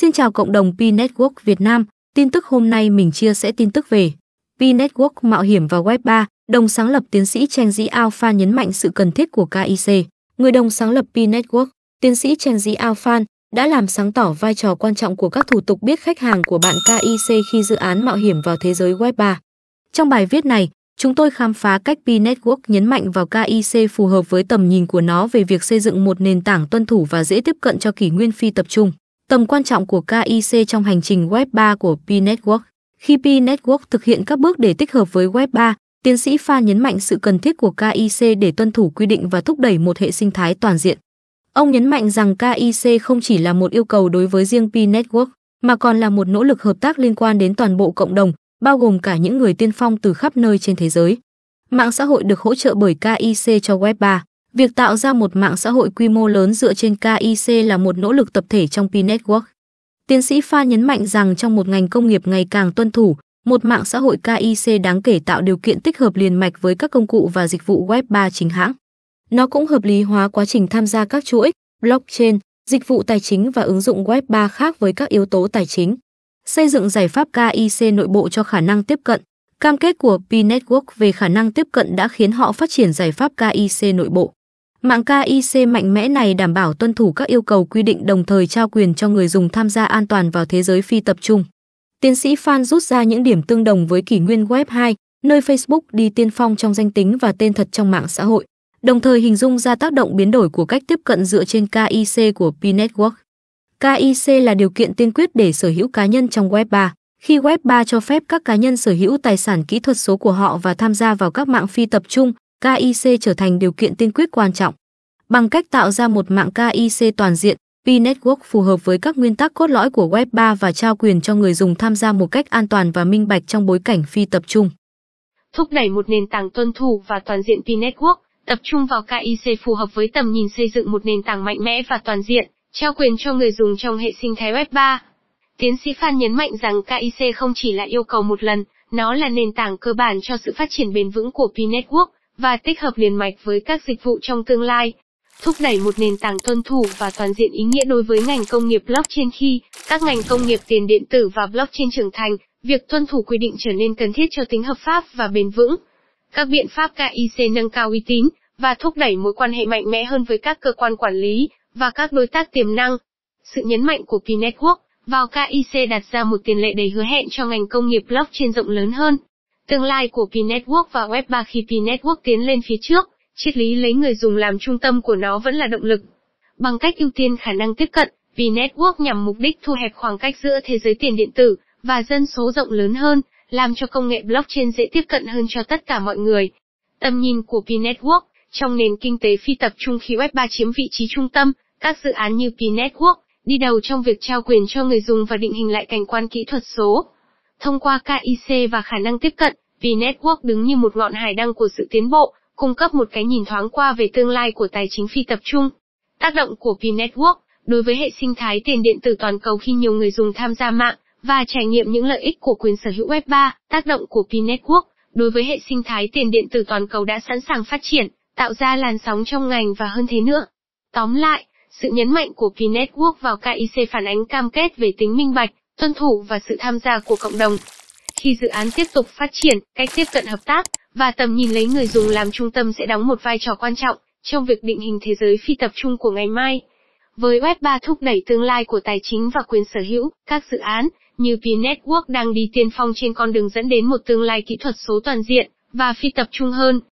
Xin chào cộng đồng P Network Việt Nam, tin tức hôm nay mình chia sẽ tin tức về P Network mạo hiểm và web 3, đồng sáng lập tiến sĩ Cheng Dĩ Alpha nhấn mạnh sự cần thiết của KIC. Người đồng sáng lập P Network, tiến sĩ Cheng Dĩ Alpha đã làm sáng tỏ vai trò quan trọng của các thủ tục biết khách hàng của bạn KIC khi dự án mạo hiểm vào thế giới web 3. Trong bài viết này, chúng tôi khám phá cách P Network nhấn mạnh vào KIC phù hợp với tầm nhìn của nó về việc xây dựng một nền tảng tuân thủ và dễ tiếp cận cho kỷ nguyên phi tập trung. Tầm quan trọng của KIC trong hành trình Web 3 của P-Network Khi P-Network thực hiện các bước để tích hợp với Web 3, tiến sĩ Pha nhấn mạnh sự cần thiết của KIC để tuân thủ quy định và thúc đẩy một hệ sinh thái toàn diện. Ông nhấn mạnh rằng KIC không chỉ là một yêu cầu đối với riêng P-Network, mà còn là một nỗ lực hợp tác liên quan đến toàn bộ cộng đồng, bao gồm cả những người tiên phong từ khắp nơi trên thế giới. Mạng xã hội được hỗ trợ bởi KIC cho Web 3. Việc tạo ra một mạng xã hội quy mô lớn dựa trên KIC là một nỗ lực tập thể trong P-Network. Tiến sĩ Pha nhấn mạnh rằng trong một ngành công nghiệp ngày càng tuân thủ, một mạng xã hội KIC đáng kể tạo điều kiện tích hợp liền mạch với các công cụ và dịch vụ web 3 chính hãng. Nó cũng hợp lý hóa quá trình tham gia các chuỗi, blockchain, dịch vụ tài chính và ứng dụng web 3 khác với các yếu tố tài chính. Xây dựng giải pháp KIC nội bộ cho khả năng tiếp cận. Cam kết của P-Network về khả năng tiếp cận đã khiến họ phát triển giải pháp KIC nội bộ. Mạng KIC mạnh mẽ này đảm bảo tuân thủ các yêu cầu quy định đồng thời trao quyền cho người dùng tham gia an toàn vào thế giới phi tập trung. Tiến sĩ Phan rút ra những điểm tương đồng với kỷ nguyên Web 2, nơi Facebook đi tiên phong trong danh tính và tên thật trong mạng xã hội, đồng thời hình dung ra tác động biến đổi của cách tiếp cận dựa trên KIC của P-Network. KIC là điều kiện tiên quyết để sở hữu cá nhân trong Web 3. Khi Web 3 cho phép các cá nhân sở hữu tài sản kỹ thuật số của họ và tham gia vào các mạng phi tập trung, KIC trở thành điều kiện tiên quyết quan trọng. Bằng cách tạo ra một mạng KIC toàn diện, V-Network phù hợp với các nguyên tắc cốt lõi của Web 3 và trao quyền cho người dùng tham gia một cách an toàn và minh bạch trong bối cảnh phi tập trung. Thúc đẩy một nền tảng tuân thủ và toàn diện V-Network, tập trung vào KIC phù hợp với tầm nhìn xây dựng một nền tảng mạnh mẽ và toàn diện, trao quyền cho người dùng trong hệ sinh thái Web 3. Tiến sĩ Phan nhấn mạnh rằng KIC không chỉ là yêu cầu một lần, nó là nền tảng cơ bản cho sự phát triển bền vững của V-Network và tích hợp liền mạch với các dịch vụ trong tương lai, thúc đẩy một nền tảng tuân thủ và toàn diện ý nghĩa đối với ngành công nghiệp blockchain khi các ngành công nghiệp tiền điện tử và blockchain trưởng thành, việc tuân thủ quy định trở nên cần thiết cho tính hợp pháp và bền vững. Các biện pháp KIC nâng cao uy tín và thúc đẩy mối quan hệ mạnh mẽ hơn với các cơ quan quản lý và các đối tác tiềm năng. Sự nhấn mạnh của P-Network vào KIC đặt ra một tiền lệ đầy hứa hẹn cho ngành công nghiệp blockchain rộng lớn hơn. Tương lai của P-Network và Web3 khi P-Network tiến lên phía trước, triết lý lấy người dùng làm trung tâm của nó vẫn là động lực. Bằng cách ưu tiên khả năng tiếp cận, P-Network nhằm mục đích thu hẹp khoảng cách giữa thế giới tiền điện tử và dân số rộng lớn hơn, làm cho công nghệ blockchain dễ tiếp cận hơn cho tất cả mọi người. Tầm nhìn của P-Network trong nền kinh tế phi tập trung khi Web3 chiếm vị trí trung tâm, các dự án như P-Network đi đầu trong việc trao quyền cho người dùng và định hình lại cảnh quan kỹ thuật số. Thông qua KIC và khả năng tiếp cận, Network đứng như một ngọn hải đăng của sự tiến bộ, cung cấp một cái nhìn thoáng qua về tương lai của tài chính phi tập trung. Tác động của Network đối với hệ sinh thái tiền điện tử toàn cầu khi nhiều người dùng tham gia mạng và trải nghiệm những lợi ích của quyền sở hữu Web3, tác động của Network đối với hệ sinh thái tiền điện tử toàn cầu đã sẵn sàng phát triển, tạo ra làn sóng trong ngành và hơn thế nữa. Tóm lại, sự nhấn mạnh của Network vào KIC phản ánh cam kết về tính minh bạch, tuân thủ và sự tham gia của cộng đồng. Khi dự án tiếp tục phát triển, cách tiếp cận hợp tác và tầm nhìn lấy người dùng làm trung tâm sẽ đóng một vai trò quan trọng trong việc định hình thế giới phi tập trung của ngày mai. Với Web3 thúc đẩy tương lai của tài chính và quyền sở hữu, các dự án như P Network đang đi tiên phong trên con đường dẫn đến một tương lai kỹ thuật số toàn diện và phi tập trung hơn.